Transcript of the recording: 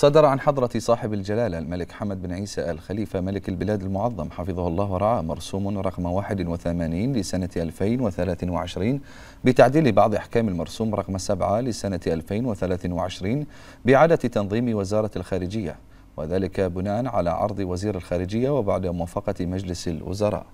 صدر عن حضرة صاحب الجلالة الملك حمد بن عيسى الخليفة ملك البلاد المعظم حفظه الله ورعاه مرسوم رقم 81 لسنة 2023 بتعديل بعض أحكام المرسوم رقم 7 لسنة 2023 بإعادة تنظيم وزارة الخارجية وذلك بناء على عرض وزير الخارجية وبعد موافقة مجلس الوزراء